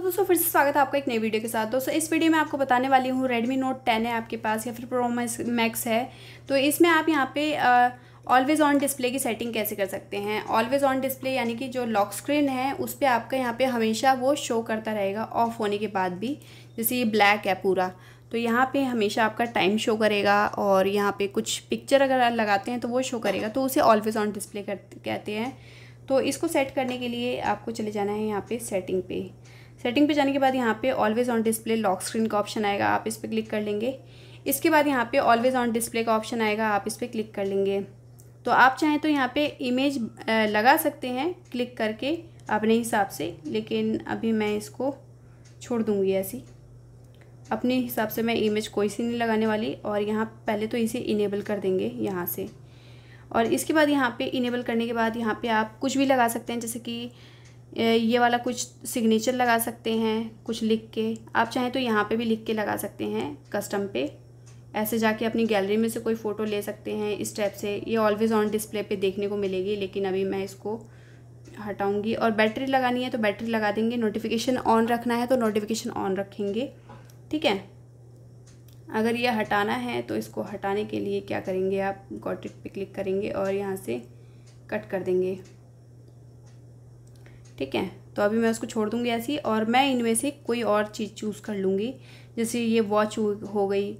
hello दोस्तों फिर से स्वागत है आपका एक नई वीडियो के साथ दोस्तों इस वीडियो में आपको बताने वाली हूँ रेडमी नोट टेन है आपके पास या फिर प्रो मैक्स है तो इसमें आप यहाँ पे ऑलवेज़ ऑन डिस्प्ले की सेटिंग कैसे कर सकते हैं ऑलवेज़ ऑन डिस्प्ले यानी कि जो लॉक स्क्रीन है उस पर आपका यहाँ पे हमेशा वो शो करता रहेगा ऑफ होने के बाद भी जैसे ये ब्लैक है पूरा तो यहाँ पे हमेशा आपका टाइम शो करेगा और यहाँ पे कुछ पिक्चर अगर लगाते हैं तो वो शो करेगा तो उसे ऑलवेज़ ऑन डिस्प्ले कहते हैं तो इसको सेट करने के लिए आपको चले जाना है यहाँ पे सेटिंग पे सेटिंग पे जाने के बाद यहाँ पे always on display lock screen का ऑप्शन आएगा आप इस पर क्लिक कर लेंगे इसके बाद यहाँ पे ऑलवेज़ ऑन डिस्प्ले का ऑप्शन आएगा आप इस पर क्लिक कर लेंगे तो आप चाहें तो यहाँ पे इमेज लगा सकते हैं क्लिक करके अपने हिसाब से लेकिन अभी मैं इसको छोड़ दूँगी ऐसी अपने हिसाब से मैं इमेज कोई सी नहीं लगाने वाली और यहाँ पहले तो इसे इनेबल कर देंगे यहाँ से और इसके बाद यहाँ पे इनेबल करने के बाद यहाँ पे आप कुछ भी लगा सकते हैं जैसे कि ये वाला कुछ सिग्नेचर लगा सकते हैं कुछ लिख के आप चाहें तो यहाँ पे भी लिख के लगा सकते हैं कस्टम पे ऐसे जाके अपनी गैलरी में से कोई फ़ोटो ले सकते हैं इस टाइप से ये ऑलवेज़ ऑन डिस्प्ले पे देखने को मिलेगी लेकिन अभी मैं इसको हटाऊंगी और बैटरी लगानी है तो बैटरी लगा देंगे नोटिफिकेशन ऑन रखना है तो नोटिफिकेशन ऑन रखेंगे ठीक है अगर ये हटाना है तो इसको हटाने के लिए क्या करेंगे आप गॉट पर क्लिक करेंगे और यहाँ से कट कर देंगे ठीक है तो अभी मैं उसको छोड़ दूँगी ऐसी और मैं इनमें से कोई और चीज़ चूज़ कर लूँगी जैसे ये वॉच हो गई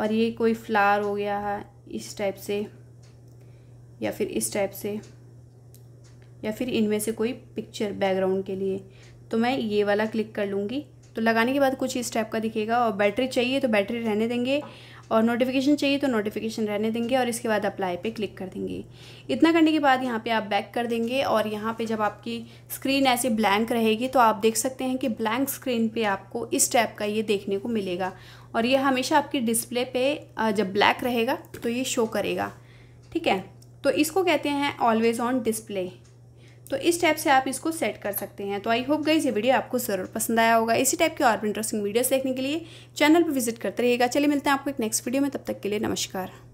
और ये कोई फ्लावर हो गया है इस टाइप से या फिर इस टाइप से या फिर इनमें से कोई पिक्चर बैकग्राउंड के लिए तो मैं ये वाला क्लिक कर लूँगी तो लगाने के बाद कुछ इस टाइप का दिखेगा और बैटरी चाहिए तो बैटरी रहने देंगे और नोटिफिकेशन चाहिए तो नोटिफिकेशन रहने देंगे और इसके बाद अप्लाई पे क्लिक कर देंगे इतना करने के बाद यहाँ पे आप बैक कर देंगे और यहाँ पे जब आपकी स्क्रीन ऐसे ब्लैंक रहेगी तो आप देख सकते हैं कि ब्लैंक स्क्रीन पे आपको इस टाइप का ये देखने को मिलेगा और ये हमेशा आपकी डिस्प्ले पे जब ब्लैक रहेगा तो ये शो करेगा ठीक है तो इसको कहते हैं ऑलवेज़ ऑन डिस्प्ले तो इस टाइप से आप इसको सेट कर सकते हैं तो आई होप गई ये वीडियो आपको ज़रूर पसंद आया होगा इसी टाइप के और इंटरेस्टिंग वीडियोस देखने के लिए चैनल पर विजिट करते रहिएगा चलिए मिलते हैं आपको एक नेक्स्ट वीडियो में तब तक के लिए नमस्कार